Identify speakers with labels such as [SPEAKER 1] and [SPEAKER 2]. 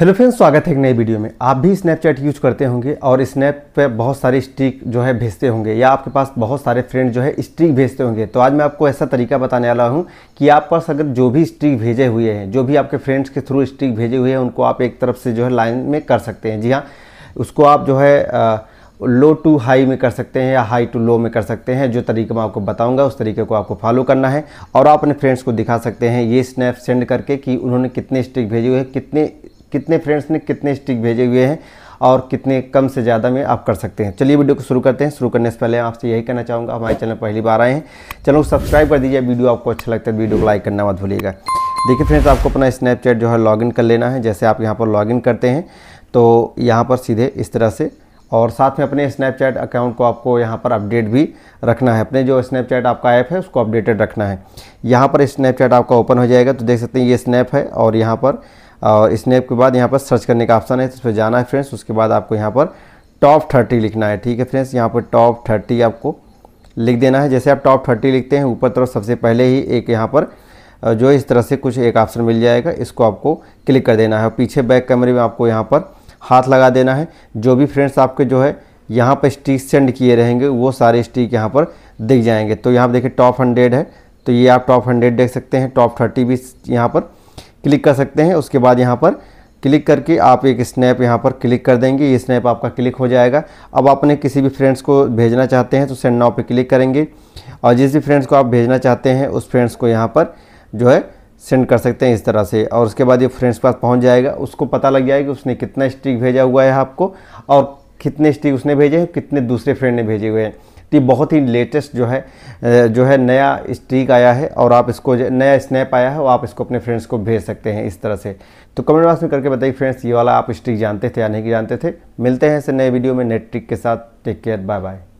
[SPEAKER 1] hello friends स्वागत है एक नई वीडियो में आप भी स्नैपचैट यूज करते होंगे और स्नैप पे बहुत सारे स्ट्रिक जो है भेजते होंगे या आपके पास बहुत सारे फ्रेंड जो है स्ट्रिक भेजते होंगे तो आज मैं आपको ऐसा तरीका बताने वाला हूं कि आप पास अगर जो भी स्ट्रिक भेजे हुए हैं जो भी आपके फ्रेंड्स के थ्रू स्ट्रिक भेजे हुए हैं उनको आप एक तरफ से जो है लाइन में कर सकते हैं जी हाँ उसको आप जो है आ, लो टू हाई में कर सकते हैं या हाई टू लो में कर सकते हैं जो तरीके मैं आपको बताऊंगा उस तरीके को आपको फॉलो करना है और आप अपने फ्रेंड्स को दिखा सकते हैं ये स्नैप सेंड करके कि उन्होंने कितने स्टिक भेजे हुए हैं कितने कितने फ्रेंड्स ने कितने स्टिक भेजे हुए हैं और कितने कम से ज़्यादा में आप कर सकते हैं चलिए वीडियो को शुरू करते हैं शुरू करने से पहले आपसे यही कहना चाहूँगा हमारे चैनल पहली बार आए हैं चलो सब्सक्राइब कर दीजिए वीडियो आपको अच्छा लगता है तो वीडियो को लाइक करना मत भूलिएगा देखिए फ्रेंड्स आपको अपना स्नैपचैट जो है लॉगिन कर लेना है जैसे आप यहाँ पर लॉगिन करते हैं तो यहाँ पर सीधे इस तरह से और साथ में अपने स्नैपचैट अकाउंट को आपको यहाँ पर अपडेट भी रखना है अपने जो स्नैपचैट आपका ऐप है उसको अपडेटेड रखना है यहाँ पर स्नैपचैट आपका ओपन हो जाएगा तो देख सकते हैं ये स्नैप है और यहाँ पर और स्नैप के बाद यहाँ पर सर्च करने का ऑप्शन है तो इस पर जाना है फ्रेंड्स उसके बाद आपको यहाँ पर टॉप थर्टी लिखना है ठीक है फ्रेंड्स यहाँ पर टॉप थर्टी आपको लिख देना है जैसे आप टॉप थर्टी लिखते हैं ऊपर तरफ सबसे पहले ही एक यहाँ पर जो इस तरह से कुछ एक ऑप्शन मिल जाएगा इसको आपको क्लिक कर देना है पीछे बैक कैमरे में आपको यहाँ पर हाथ लगा देना है जो भी फ्रेंड्स आपके जो है यहाँ पर स्टिक सेंड किए रहेंगे वो सारे स्टिक यहाँ पर दिख जाएंगे तो यहाँ देखिए टॉप हंड्रेड है तो ये आप टॉप हंड्रेड देख सकते हैं टॉप थर्टी भी यहाँ पर क्लिक कर सकते हैं उसके बाद यहाँ पर क्लिक करके आप एक स्नैप यहाँ पर क्लिक कर देंगे ये स्नैप आपका क्लिक हो जाएगा अब आपने किसी भी फ्रेंड्स को भेजना चाहते हैं तो सेंड नाव पे क्लिक करेंगे और जिस भी फ्रेंड्स को आप भेजना चाहते हैं उस फ्रेंड्स को यहाँ पर जो है सेंड कर सकते हैं इस तरह से और उसके बाद ये फ्रेंड्स पास पहुँच जाएगा उसको पता लग जाएगा कि उसने कितना स्टिक भेजा हुआ है आपको और कितने स्टिक उसने भेजे हैं कितने दूसरे फ्रेंड ने भेजे हुए हैं टी बहुत ही लेटेस्ट जो है जो है नया स्ट्रीक आया है और आप इसको नया स्नैप आया है और आप इसको अपने फ्रेंड्स को भेज सकते हैं इस तरह से तो कमेंट बॉक्स में करके बताइए फ्रेंड्स ये वाला आप स्ट्रीक जानते थे या नहीं जानते थे मिलते हैं ऐसे नए वीडियो में नेट ट्रिक के साथ टेक केयर बाय बाय